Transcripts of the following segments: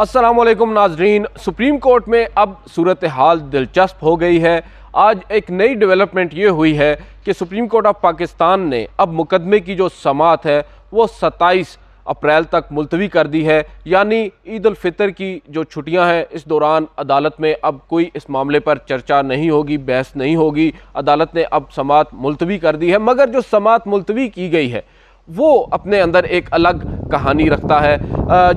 असलम नाजरीन supreme court में अब सूरत हाल दिलचस्प हो गई है आज एक नई डेवलपमेंट ये हुई है कि सुप्रीम कोर्ट ऑफ पाकिस्तान ने अब मुकदमे की जो समात है वो 27 अप्रैल तक मुलतवी कर दी है यानी ईद फितर की जो छुट्टियां हैं इस दौरान अदालत में अब कोई इस मामले पर चर्चा नहीं होगी बहस नहीं होगी अदालत ने अब समात मुलतवी कर दी है मगर जो समात मुलतवी की गई है वो अपने अंदर एक अलग कहानी रखता है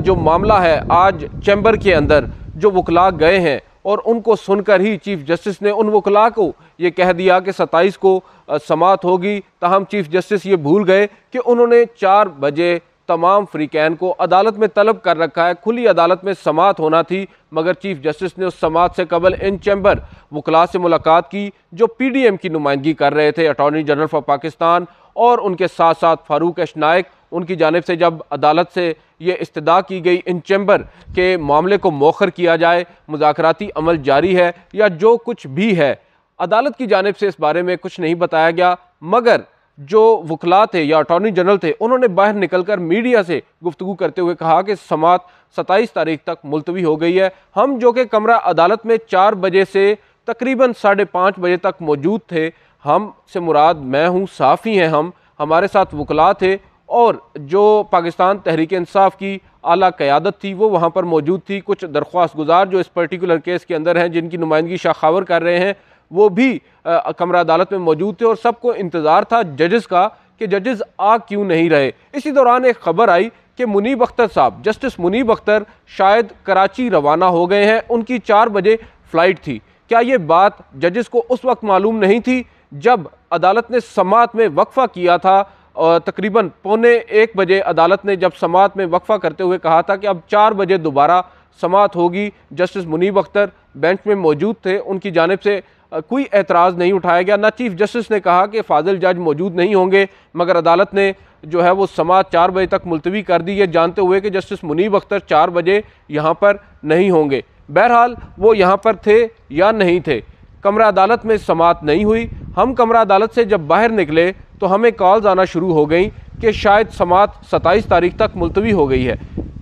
जो मामला है आज चैम्बर के अंदर जो वकला गए हैं और उनको सुनकर ही चीफ जस्टिस ने उन वकला को ये कह दिया कि सत्ताईस को समात होगी तहम चीफ जस्टिस ये भूल गए कि उन्होंने चार बजे तमाम फ्रीकैन को अदालत में तलब कर रखा है खुली अदालत में समात होना थी मगर चीफ जस्टिस ने उस समात से कबल इन चैम्बर वकला से मुलाकात की जो पी डी एम की नुमाइंदगी कर रहे थे अटॉर्नी जनरल फॉर पाकिस्तान और उनके साथ साथ फारूक एश नायक उनकी जानब से जब अदालत से ये इस्तदा की गई इन चैम्बर के मामले को मौखर किया जाए मुजाकती अमल जारी है या जो कुछ भी है अदालत की जानब से इस बारे में कुछ नहीं बताया गया मगर जो वकला थे या अटॉर्नी जनरल थे उन्होंने बाहर निकलकर मीडिया से गुफ्तु करते हुए कहा कि समात सत्ताईस तारीख तक मुलतवी हो गई है हम जो कि कमरा अदालत में चार बजे से तकरीबन साढ़े पाँच बजे तक मौजूद थे हम से मुराद मैं हूँ साफ़ी हैं हम हमारे साथ वकला थे और जो पाकिस्तान तहरीक इंसाफ की आला क़्यादत थी वो वहाँ पर मौजूद थी कुछ दरख्वास्त गुजार जो इस पर्टिकुलर केस के अंदर हैं जिनकी नुमाइंदगी शाखावर कर रहे हैं वो भी कमरा अदालत में मौजूद थे और सबको इंतज़ार था जजेस का कि जजेस आ क्यों नहीं रहे इसी दौरान एक खबर आई कि मुनीब अख्तर साहब जस्टिस मुनीब अख्तर शायद कराची रवाना हो गए हैं उनकी चार बजे फ़्लाइट थी क्या ये बात जजेस को उस वक्त मालूम नहीं थी जब अदालत ने समात में वक्फ़ा किया था और तकरीबन पौने एक बजे अदालत ने जब समात में वक्फ़ा करते हुए कहा था कि अब चार बजे दोबारा समात होगी जस्टिस मुनीब अख्तर बेंच में मौजूद थे उनकी जानब से कोई एतराज़ नहीं उठाया गया ना चीफ जस्टिस ने कहा कि फाजिल जज मौजूद नहीं होंगे मगर अदालत ने जो है वो समात चार बजे तक मुलतवी कर दी है जानते हुए कि जस्टिस मुनीब अख्तर चार बजे यहाँ पर नहीं होंगे बहरहाल वो यहाँ पर थे या नहीं थे कमरा अदालत में समात नहीं हुई हम कमरा अदालत से जब बाहर निकले तो हमें कॉल्स आना शुरू हो गई कि शायद समात सत्ताईस तारीख तक मुलतवी हो गई है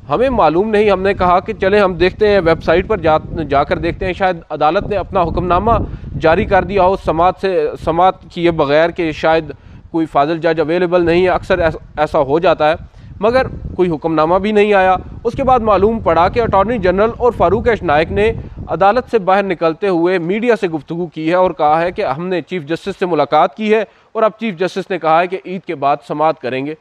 हमें मालूम नहीं हमने कहा कि चले हम देखते हैं वेबसाइट पर जा जाकर देखते हैं शायद अदालत ने अपना हुक्मनामा जारी कर दिया हो समात से समात किए बगैर कि शायद कोई फाजिल जज अवेलेबल नहीं है अक्सर ऐस, ऐसा हो जाता है मगर कोई हुक्मनामा भी नहीं आया उसके बाद मालूम पड़ा कि अटॉर्नी जनरल और फारूक एश नायक ने अदालत से बाहर निकलते हुए मीडिया से गुफ्तु की है और कहा है कि हमने चीफ जस्टिस से मुलाकात की है और अब चीफ जस्टिस ने कहा है कि ईद के बाद समात करेंगे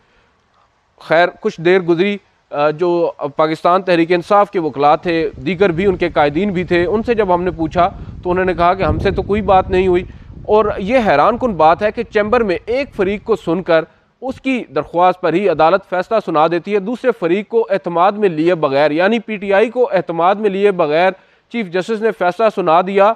खैर कुछ देर गुजरी जो पाकिस्तान तहरीक इंसाफ के वकला थे दीगर भी उनके कायदीन भी थे उनसे जब हमने पूछा तो उन्होंने कहा कि हमसे तो कोई बात नहीं हुई और ये हैरान कन बात है कि चैम्बर में एक फरीक को सुनकर उसकी दरख्वास्त पर ही अदालत फैसला सुना देती है दूसरे फरीक को अहतमाद में लिए बगैर यानी पी टी आई को अहतमाद में लिए बगैर चीफ जस्टिस ने फैसला सुना दिया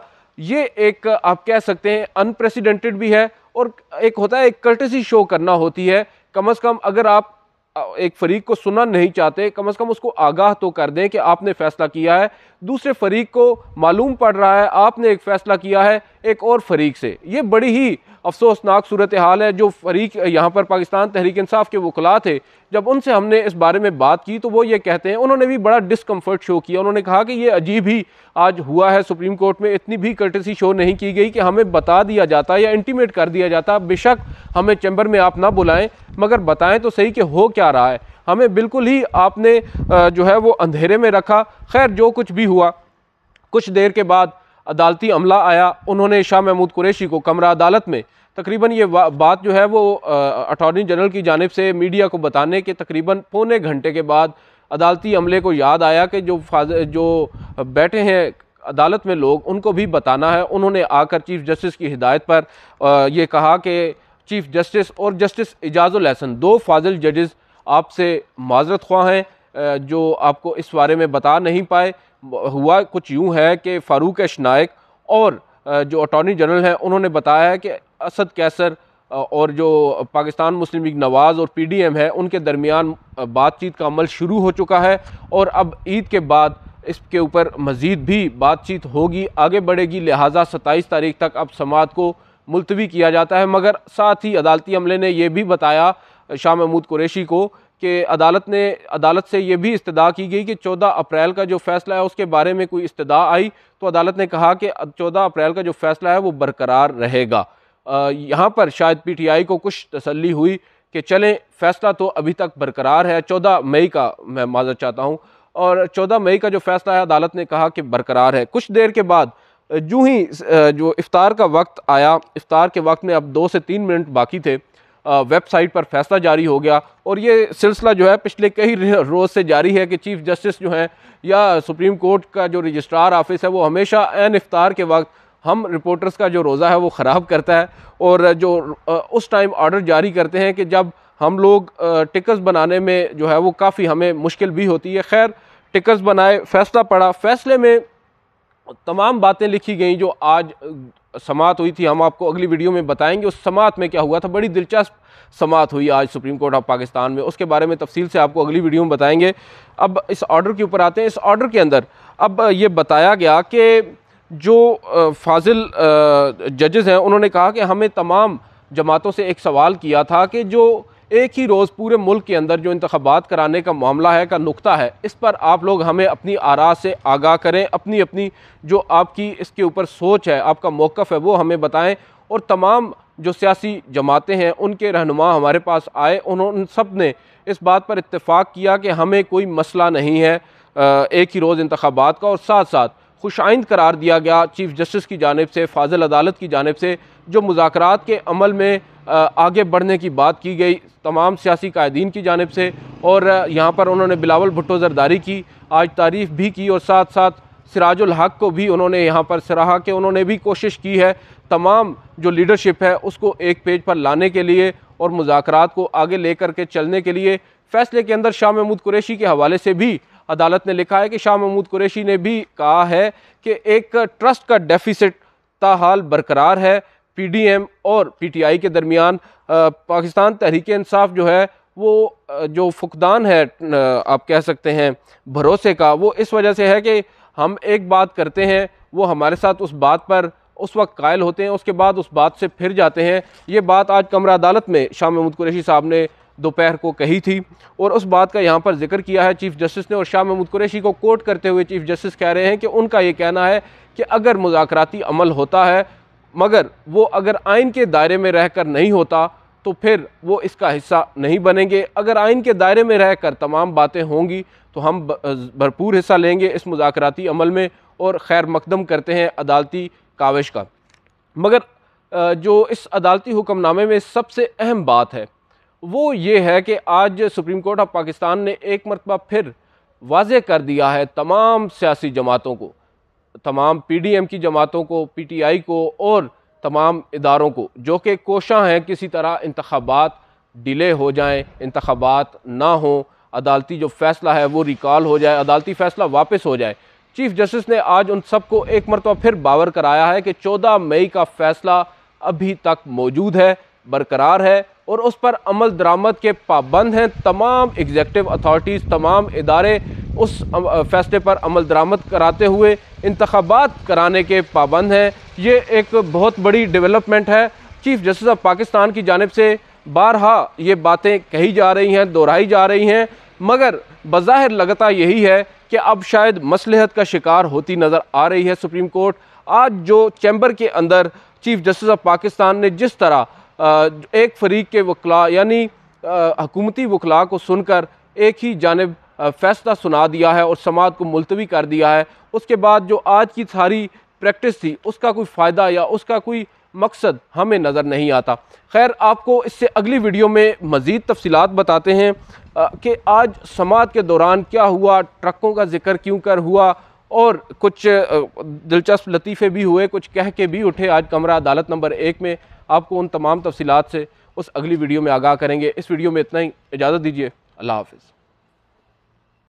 ये एक आप कह सकते हैं अनप्रेसिडेंटेड भी है और एक होता है एक कर्टसी शो करना होती है कम अज़ कम अगर आप एक फरीक को सुनना नहीं चाहते कम अज़ कम उसको आगाह तो कर दें कि आपने फ़ैसला किया है दूसरे फरीक को मालूम पड़ रहा है आपने एक फ़ैसला किया है एक और फरीक से ये बड़ी ही अफसोसनाक सूरत हाल है जो फरीक यहाँ पर पाकिस्तान तहरीक इंसाफ के वकला थे जब उनसे हमने इस बारे में बात की तो वो ये कहते हैं उन्होंने भी बड़ा डिसकम्फर्ट शो किया उन्होंने कहा कि ये अजीब ही आज हुआ है सुप्रीम कोर्ट में इतनी भी कर्टसी शो नहीं की गई कि हमें बता दिया जाता या इंटीमेट कर दिया जाता बेशक हमें चैम्बर में आप ना बुलाएँ मगर बताएं तो सही कि हो क्या रहा है हमें बिल्कुल ही आपने जो है वो अंधेरे में रखा खैर जो कुछ भी हुआ कुछ देर के बाद अदालती अमला आया उन्होंने शाह महमूद कुरैशी को कमरा अदालत में तकरीबन ये बात जो है वो अटॉर्नी जनरल की जानब से मीडिया को बताने के तकरीबन पौने घंटे के बाद अदालती अमले को याद आया कि जो जो बैठे हैं अदालत में लोग उनको भी बताना है उन्होंने आकर चीफ़ जस्टिस की हिदायत पर यह ये कहा कि चीफ़ जस्टिस और जस्टिस एजाज़ुल हसन दो फाजिल जजेस आपसे माजरत ख्वा हैं जो आपको इस बारे में बता नहीं पाए हुआ कुछ यूँ है कि फ़ारूक शनायक और जो अटॉर्नी जनरल हैं उन्होंने बताया है कि असद कैसर और जो पाकिस्तान मुस्लिम लीग नवाज़ और पीडीएम है उनके दरमियान बातचीत का अमल शुरू हो चुका है और अब ईद के बाद इसके ऊपर मज़ीद भी बातचीत होगी आगे बढ़ेगी लिहाजा सत्ताईस तारीख तक अब समात को मुलतवी किया जाता है मगर साथ ही अदालती अमले ने यह भी बताया शाह महमूद कुरेशी को कि अदालत ने अदालत से ये भी इस्तः की गई कि चौदह अप्रैल का जो फैसला है उसके बारे में कोई इस्तः आई तो अदालत ने कहा कि चौदह अप्रैल का जो फैसला है वो बरकरार रहेगा यहाँ पर शायद पी टी आई को कुछ तसली हुई कि चलें फैसला तो अभी तक बरकरार है चौदह मई का मैं माजर चाहता हूँ और चौदह मई का जो फैसला है अदालत ने कहा कि बरकरार है कुछ देर के बाद जूँ ही जो इफ़ार का वक्त आया इफ़ार के वक्त में अब दो से तीन मिनट बाकी थे वेबसाइट पर फैसला जारी हो गया और ये सिलसिला जो है पिछले कई रोज़ से जारी है कि चीफ जस्टिस जो हैं या सुप्रीम कोर्ट का जो रजिस्ट्रार ऑफिस है वो हमेशा एन इफ्तार के वक्त हम रिपोर्टर्स का जो रोज़ा है वो ख़राब करता है और जो उस टाइम ऑर्डर जारी करते हैं कि जब हम लोग टिकट्स बनाने में जो है वो काफ़ी हमें मुश्किल भी होती है खैर टिकट्स बनाए फैसला पड़ा फैसले में तमाम बातें लिखी गई जो आज समात हुई थी हम आपको अगली वीडियो में बताएंगे उस समात में क्या हुआ था बड़ी दिलचस्प समात हुई आज सुप्रीम कोर्ट ऑफ पाकिस्तान में उसके बारे में तफसील से आपको अगली वीडियो में बताएंगे अब इस ऑर्डर के ऊपर आते हैं इस ऑर्डर के अंदर अब ये बताया गया कि जो फाजिल जजेज़ हैं उन्होंने कहा कि हमें तमाम जमातों से एक सवाल किया था कि जो एक ही रोज़ पूरे मुल्क के अंदर जो इंतबात कराने का मामला है का नुकता है इस पर आप लोग हमें अपनी आरा से आगाह करें अपनी अपनी जो आपकी इसके ऊपर सोच है आपका मौक़ है वो हमें बताएँ और तमाम जो सियासी जमातें हैं उनके रहनुमा हमारे पास आए उन्होंने सब ने इस बात पर इतफ़ाक़ किया कि हमें कोई मसला नहीं है एक ही रोज़ इंतबात का और साथ साथ आइंद करार दिया गया चीफ जस्टिस की जानब से फाजिल अदालत की जानब से जो मुजाकर के अमल में आगे बढ़ने की बात की गई तमाम सियासी कायदीन की जानब से और यहाँ पर उन्होंने बिलावल भुट्टो जरदारी की आज तारीफ़ भी की और साथ साथ सिराजुल हक को भी उन्होंने यहाँ पर सराहा कि उन्होंने भी कोशिश की है तमाम जो लीडरशिप है उसको एक पेज पर लाने के लिए और मुजाकर को आगे ले करके के चलने के लिए फ़ैसले के अंदर शाह महमूद कुरेशी के हवाले से भी अदालत ने लिखा है कि शाह महमूद कुरैशी ने भी कहा है कि एक ट्रस्ट का डेफिसिट ताहाल बरकरार है पी डी एम और पी टी आई के दरमियान पाकिस्तान तहरीक इंसाफ जो है वो जो फुकदान है आप कह सकते हैं भरोसे का वो इस वजह से है कि हम एक बात करते हैं वो हमारे साथ उस बात पर उस वक्त कायल होते हैं उसके बाद उस बात से फिर जाते हैं ये बात आज कमरा अदालत में शाह महमूद कुरैशी साहब ने दोपहर को कही थी और उस बात का यहाँ पर जिक्र किया है चीफ जस्टिस ने और शाह महमूद कुरैशी को कोर्ट करते हुए चीफ जस्टिस कह रहे हैं कि उनका ये कहना है कि अगर मुजाकराती अमल होता है मगर वो अगर आइन के दायरे में रह कर नहीं होता तो फिर वो इसका हिस्सा नहीं बनेंगे अगर आइन के दायरे में रह कर तमाम बातें होंगी तो हम भरपूर हिस्सा लेंगे इस मुजाकराती अमल में और खैर मकदम करते हैं अदालती काविश का मगर जो इस अदालती हुक्मनामे में सबसे अहम बात है वो ये है कि आज सुप्रीम कोर्ट ऑफ पाकिस्तान ने एक मरतबा फिर वाज कर दिया है तमाम सियासी जमातों को तमाम पी डी एम की जमातों को पी टी आई को और तमाम इदारों को जो कि कोशा हैं किसी तरह इंतबात डिले हो जाएँ इंतबात ना हों अदालती जो फ़ैसला है वो रिकॉल हो जाए अदालती फ़ैसला वापस हो जाए चीफ जस्टिस ने आज उन सबको एक मरतबा फिर बावर कराया है कि चौदह मई का फ़ैसला अभी तक मौजूद है बरकरार है और उस पर अमल दरामद के पाबंद हैं तमाम एग्जेक्टिव अथॉरटीज़ तमाम इदारे उस फैसले पर अमल दरामद कराते हुए इंतबात कराने के पाबंद हैं ये एक बहुत बड़ी डेवलपमेंट है चीफ़ जस्टिस ऑफ पाकिस्तान की जानब से बारहा ये बातें कही जा रही हैं दोहराई जा रही हैं मगर बज़ाहिर लगता यही है कि अब शायद मसलहत का शिकार होती नज़र आ रही है सुप्रीम कोर्ट आज जो चैम्बर के अंदर चीफ़ जस्टिस ऑफ पाकिस्तान ने जिस तरह एक फरीक के वकला यानी हकूमती वकला को सुनकर एक ही जानब फैसला सुना दिया है और समाज को मुलतवी कर दिया है उसके बाद जो आज की सारी प्रैक्टिस थी उसका कोई फ़ायदा या उसका कोई मकसद हमें नज़र नहीं आता खैर आपको इससे अगली वीडियो में मज़ीद तफसीत बताते हैं कि आज समात के दौरान क्या हुआ ट्रकों का जिक्र क्यों कर हुआ और कुछ दिलचस्प लतीफ़े भी हुए कुछ कह के भी उठे आज कमरा अदालत नंबर एक में आपको उन तमाम तफसीत से उस अगली वीडियो में आगाह करेंगे इस वीडियो में इतना ही इजाज़त दीजिए अल्लाह हाफिज़